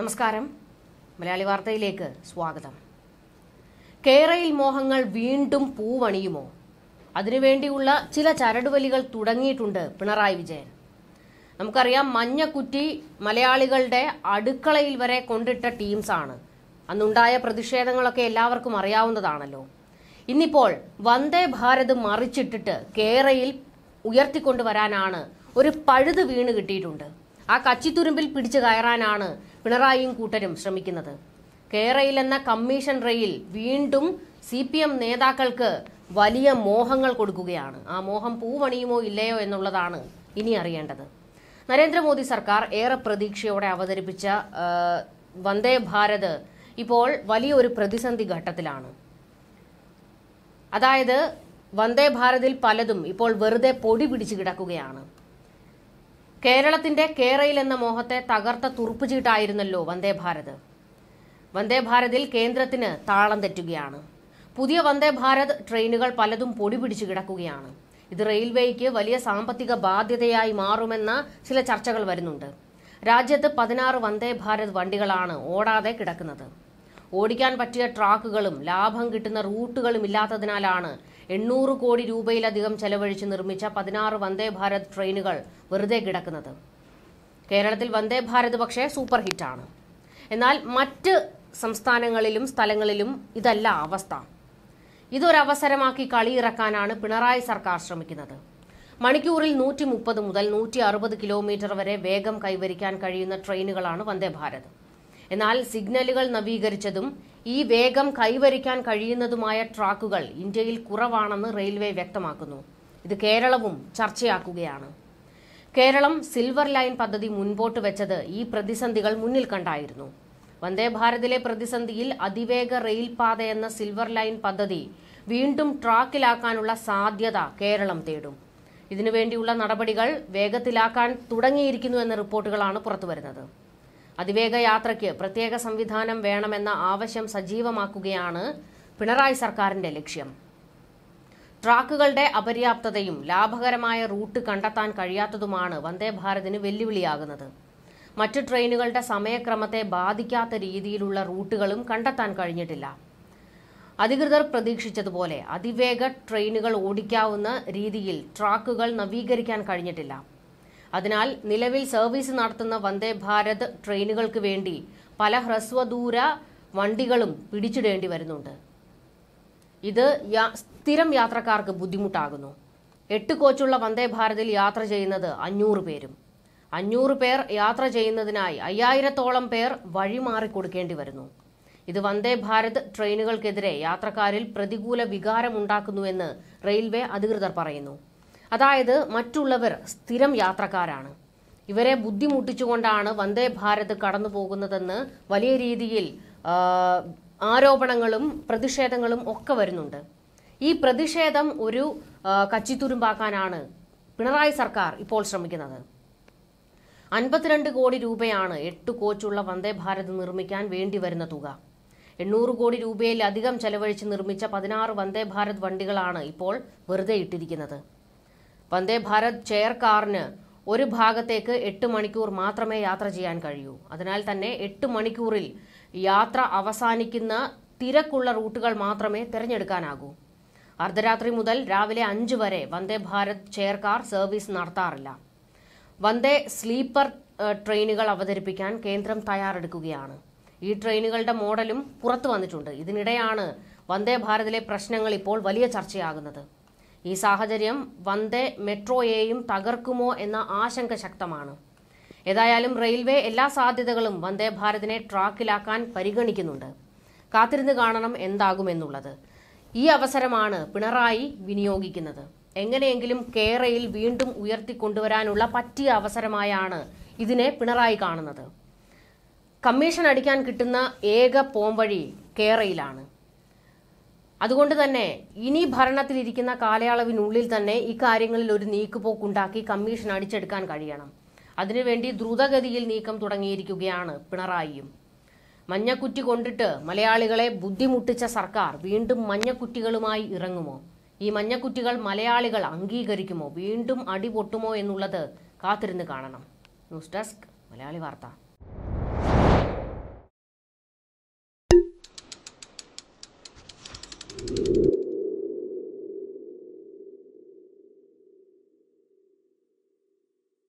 നമസ്കാരം മലയാളി വാർത്തയിലേക്ക് സ്വാഗതം കേരയിൽ മോഹങ്ങൾ വീണ്ടും പൂവണിയുമോ അതിനുവേണ്ടിയുള്ള ചില ചരടുവലികൾ തുടങ്ങിയിട്ടുണ്ട് പിണറായി വിജയൻ നമുക്കറിയാം മഞ്ഞക്കുറ്റി മലയാളികളുടെ അടുക്കളയിൽ വരെ കൊണ്ടിട്ട ടീംസാണ് അന്നുണ്ടായ പ്രതിഷേധങ്ങളൊക്കെ എല്ലാവർക്കും അറിയാവുന്നതാണല്ലോ ഇന്നിപ്പോൾ വന്ദേ ഭാരത് മറിച്ചിട്ടിട്ട് കേരയിൽ ഉയർത്തിക്കൊണ്ടുവരാനാണ് ഒരു പഴുത് വീണ് കിട്ടിയിട്ടുണ്ട് ആ കച്ചിത്തുരുമ്പിൽ പിടിച്ചു കയറാനാണ് പിണറായിയും കൂട്ടരും ശ്രമിക്കുന്നത് കേരയിലെന്ന എന്ന കമ്മീഷൻ റെയിൽ വീണ്ടും സി പി എം നേതാക്കൾക്ക് വലിയ മോഹങ്ങൾ കൊടുക്കുകയാണ് ആ മോഹം പൂവണിയുമോ ഇല്ലയോ എന്നുള്ളതാണ് ഇനി അറിയേണ്ടത് നരേന്ദ്രമോദി സർക്കാർ ഏറെ പ്രതീക്ഷയോടെ അവതരിപ്പിച്ച വന്ദേ ഭാരത് ഇപ്പോൾ വലിയൊരു പ്രതിസന്ധി ഘട്ടത്തിലാണ് അതായത് വന്ദേ ഭാരതിൽ പലതും ഇപ്പോൾ വെറുതെ പൊടി പിടിച്ചു കിടക്കുകയാണ് കേരളത്തിന്റെ കേരയിൽ എന്ന മോഹത്തെ തകർത്ത തുറുപ്പുചീട്ടായിരുന്നല്ലോ വന്ദേ ഭാരത് വന്ദേ ഭാരതിൽ കേന്ദ്രത്തിന് താളം തെറ്റുകയാണ് പുതിയ വന്ദേ ഭാരത് ട്രെയിനുകൾ പലതും പൊടി പിടിച്ചു കിടക്കുകയാണ് ഇത് റെയിൽവേക്ക് വലിയ സാമ്പത്തിക ബാധ്യതയായി മാറുമെന്ന ചില ചർച്ചകൾ വരുന്നുണ്ട് രാജ്യത്ത് പതിനാറ് വന്ദേ ഭാരത് വണ്ടികളാണ് ഓടാതെ കിടക്കുന്നത് ഓടിക്കാൻ പറ്റിയ ട്രാക്കുകളും ലാഭം കിട്ടുന്ന റൂട്ടുകളും ഇല്ലാത്തതിനാലാണ് എണ്ണൂറ് കോടി രൂപയിലധികം ചെലവഴിച്ച് നിർമ്മിച്ച പതിനാറ് വന്ദേ ഭാരത് ട്രെയിനുകൾ വെറുതെ കിടക്കുന്നത് കേരളത്തിൽ വന്ദേ ഭാരത് പക്ഷേ സൂപ്പർ ഹിറ്റാണ് എന്നാൽ മറ്റ് സംസ്ഥാനങ്ങളിലും സ്ഥലങ്ങളിലും ഇതല്ല അവസ്ഥ ഇതൊരവസരമാക്കി കളിയിറക്കാനാണ് പിണറായി സർക്കാർ ശ്രമിക്കുന്നത് മണിക്കൂറിൽ നൂറ്റി മുപ്പത് മുതൽ നൂറ്റി അറുപത് കിലോമീറ്റർ വരെ വേഗം കൈവരിക്കാൻ കഴിയുന്ന ട്രെയിനുകളാണ് വന്ദേ ഭാരത് എന്നാൽ സിഗ്നലുകൾ നവീകരിച്ചതും ഈ വേഗം കൈവരിക്കാൻ കഴിയുന്നതുമായ ട്രാക്കുകൾ ഇന്ത്യയിൽ കുറവാണെന്ന് റെയിൽവേ വ്യക്തമാക്കുന്നു ഇത് കേരളവും ചർച്ചയാക്കുകയാണ് കേരളം സിൽവർ ലൈൻ പദ്ധതി മുൻപോട്ട് വെച്ചത് ഈ പ്രതിസന്ധികൾ മുന്നിൽ കണ്ടായിരുന്നു വന്ദേ ഭാരതിലെ പ്രതിസന്ധിയിൽ അതിവേഗ പാത എന്ന സിൽവർ ലൈൻ പദ്ധതി വീണ്ടും ട്രാക്കിലാക്കാനുള്ള സാധ്യത കേരളം തേടും ഇതിനുവേണ്ടിയുള്ള നടപടികൾ വേഗത്തിലാക്കാൻ തുടങ്ങിയിരിക്കുന്നു എന്ന റിപ്പോർട്ടുകളാണ് പുറത്തുവരുന്നത് അതിവേഗ യാത്രയ്ക്ക് പ്രത്യേക സംവിധാനം വേണമെന്ന ആവശ്യം സജീവമാക്കുകയാണ് പിണറായി സർക്കാരിന്റെ ലക്ഷ്യം ട്രാക്കുകളുടെ അപര്യാപ്തതയും ലാഭകരമായ റൂട്ട് കണ്ടെത്താൻ കഴിയാത്തതുമാണ് വന്ദേ ഭാരതിന് വെല്ലുവിളിയാകുന്നത് മറ്റു ട്രെയിനുകളുടെ സമയക്രമത്തെ ബാധിക്കാത്ത രീതിയിലുള്ള റൂട്ടുകളും കണ്ടെത്താൻ കഴിഞ്ഞിട്ടില്ല അധികൃതർ പ്രതീക്ഷിച്ചതുപോലെ അതിവേഗ ട്രെയിനുകൾ ഓടിക്കാവുന്ന രീതിയിൽ ട്രാക്കുകൾ നവീകരിക്കാൻ കഴിഞ്ഞിട്ടില്ല അതിനാൽ നിലവിൽ സർവീസ് നടത്തുന്ന വന്ദേ ഭാരത് ട്രെയിനുകൾക്ക് വേണ്ടി പല ഹ്രസ്വദൂര വണ്ടികളും പിടിച്ചിടേണ്ടി വരുന്നുണ്ട് ഇത് സ്ഥിരം യാത്രക്കാർക്ക് ബുദ്ധിമുട്ടാകുന്നു എട്ട് കോച്ചുള്ള വന്ദേ ഭാരതിൽ യാത്ര ചെയ്യുന്നത് അഞ്ഞൂറ് പേരും അഞ്ഞൂറ് പേർ യാത്ര ചെയ്യുന്നതിനായി അയ്യായിരത്തോളം പേർ വഴിമാറി കൊടുക്കേണ്ടി വരുന്നു ഇത് വന്ദേ ഭാരത് ട്രെയിനുകൾക്കെതിരെ യാത്രക്കാരിൽ പ്രതികൂല വികാരമുണ്ടാക്കുന്നുവെന്ന് റെയിൽവേ അധികൃതർ പറയുന്നു അതായത് മറ്റുള്ളവർ സ്ഥിരം യാത്രക്കാരാണ് ഇവരെ ബുദ്ധിമുട്ടിച്ചുകൊണ്ടാണ് വന്ദേ ഭാരത് കടന്നു പോകുന്നതെന്ന് വലിയ രീതിയിൽ ആരോപണങ്ങളും പ്രതിഷേധങ്ങളും ഒക്കെ വരുന്നുണ്ട് ഈ പ്രതിഷേധം ഒരു കച്ചിത്തുരുമ്പാക്കാനാണ് പിണറായി സർക്കാർ ഇപ്പോൾ ശ്രമിക്കുന്നത് അൻപത്തിരണ്ട് കോടി രൂപയാണ് എട്ട് കോച്ചുള്ള വന്ദേ ഭാരത് നിർമ്മിക്കാൻ വേണ്ടി വരുന്ന തുക എണ്ണൂറ് കോടി രൂപയിലധികം ചെലവഴിച്ച് നിർമ്മിച്ച പതിനാറ് വന്ദേ ഭാരത് വണ്ടികളാണ് ഇപ്പോൾ വെറുതെ ഇട്ടിരിക്കുന്നത് വന്ദേ ഭാരത് ചെയർ കാറിന് ഒരു ഭാഗത്തേക്ക് എട്ട് മണിക്കൂർ മാത്രമേ യാത്ര ചെയ്യാൻ കഴിയൂ അതിനാൽ തന്നെ എട്ട് മണിക്കൂറിൽ യാത്ര അവസാനിക്കുന്ന തിരക്കുള്ള റൂട്ടുകൾ മാത്രമേ തിരഞ്ഞെടുക്കാനാകൂ അർദ്ധരാത്രി മുതൽ രാവിലെ അഞ്ച് വരെ Vande Bharat chair car service നടത്താറില്ല വന്ദേ സ്ലീപ്പർ ട്രെയിനുകൾ അവതരിപ്പിക്കാൻ കേന്ദ്രം തയ്യാറെടുക്കുകയാണ് ഈ ട്രെയിനുകളുടെ മോഡലും പുറത്തു വന്നിട്ടുണ്ട് ഇതിനിടെയാണ് വന്ദേ ഭാരതിലെ പ്രശ്നങ്ങൾ ഇപ്പോൾ വലിയ ചർച്ചയാകുന്നത് ഈ സാഹചര്യം വന്ദേ മെട്രോയെയും തകർക്കുമോ എന്ന ആശങ്ക ശക്തമാണ് ഏതായാലും റെയിൽവേ എല്ലാ സാധ്യതകളും വന്ദേ ഭാരതിനെ ട്രാക്കിലാക്കാൻ പരിഗണിക്കുന്നുണ്ട് കാത്തിരുന്ന് കാണണം എന്താകുമെന്നുള്ളത് ഈ അവസരമാണ് പിണറായി വിനിയോഗിക്കുന്നത് എങ്ങനെയെങ്കിലും കേരയിൽ വീണ്ടും ഉയർത്തിക്കൊണ്ടുവരാനുള്ള പറ്റിയ അവസരമായാണ് ഇതിനെ പിണറായി കാണുന്നത് കമ്മീഷൻ അടിക്കാൻ കിട്ടുന്ന ഏക പോംവഴി കേരയിലാണ് അതുകൊണ്ട് തന്നെ ഇനി ഭരണത്തിലിരിക്കുന്ന കാലയളവിനുള്ളിൽ തന്നെ ഇക്കാര്യങ്ങളിൽ ഒരു ഉണ്ടാക്കി കമ്മീഷൻ അടിച്ചെടുക്കാൻ കഴിയണം അതിനുവേണ്ടി ദ്രുതഗതിയിൽ നീക്കം തുടങ്ങിയിരിക്കുകയാണ് പിണറായിയും മഞ്ഞക്കുറ്റി കൊണ്ടിട്ട് മലയാളികളെ ബുദ്ധിമുട്ടിച്ച സർക്കാർ വീണ്ടും മഞ്ഞക്കുറ്റികളുമായി ഇറങ്ങുമോ ഈ മഞ്ഞക്കുറ്റികൾ മലയാളികൾ അംഗീകരിക്കുമോ വീണ്ടും അടിപൊട്ടുമോ എന്നുള്ളത് കാത്തിരുന്ന് കാണണം ന്യൂസ് ഡെസ്ക് മലയാളി വാർത്ത